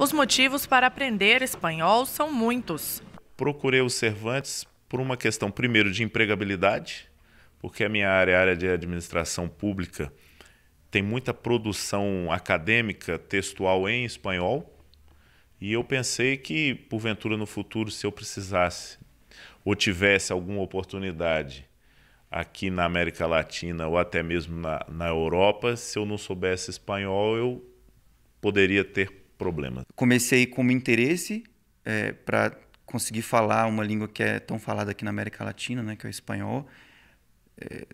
Os motivos para aprender espanhol são muitos. Procurei o Cervantes por uma questão, primeiro, de empregabilidade, porque a minha área, a área de administração pública, tem muita produção acadêmica, textual em espanhol. E eu pensei que, porventura, no futuro, se eu precisasse ou tivesse alguma oportunidade aqui na América Latina ou até mesmo na, na Europa, se eu não soubesse espanhol, eu poderia ter problemas? Comecei um interesse é, para conseguir falar uma língua que é tão falada aqui na América Latina, né, que é o espanhol. É,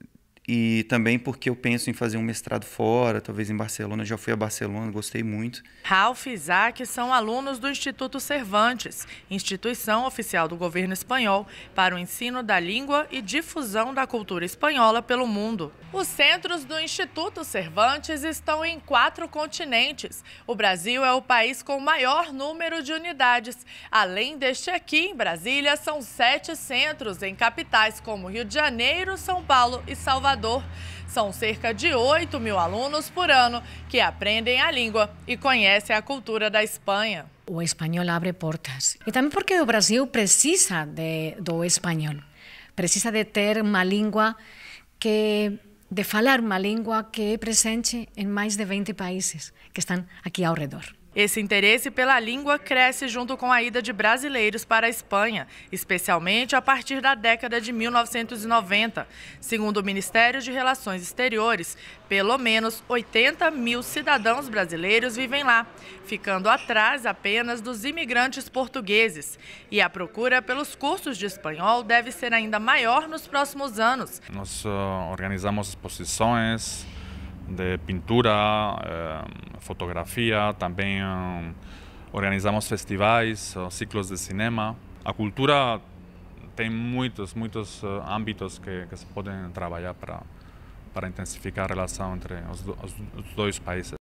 e também porque eu penso em fazer um mestrado fora, talvez em Barcelona. Já fui a Barcelona, gostei muito. Ralph e Isaac são alunos do Instituto Cervantes, instituição oficial do governo espanhol para o ensino da língua e difusão da cultura espanhola pelo mundo. Os centros do Instituto Cervantes estão em quatro continentes. O Brasil é o país com o maior número de unidades. Além deste aqui, em Brasília, são sete centros em capitais como Rio de Janeiro, São Paulo e Salvador. Salvador. São cerca de 8 mil alunos por ano que aprendem a língua e conhecem a cultura da Espanha. O espanhol abre portas. E também porque o Brasil precisa de, do espanhol. Precisa de ter uma língua que de falar uma língua que é presente em mais de 20 países que estão aqui ao redor. Esse interesse pela língua cresce junto com a ida de brasileiros para a Espanha, especialmente a partir da década de 1990. Segundo o Ministério de Relações Exteriores, pelo menos 80 mil cidadãos brasileiros vivem lá, ficando atrás apenas dos imigrantes portugueses. E a procura pelos cursos de espanhol deve ser ainda maior nos próximos anos. Nós uh, organizamos exposições de pintura, eh, fotografia, também eh, organizamos festivais, ciclos de cinema. A cultura tem muitos, muitos âmbitos eh, que, que se podem trabalhar para para intensificar a relação entre os, os dois países.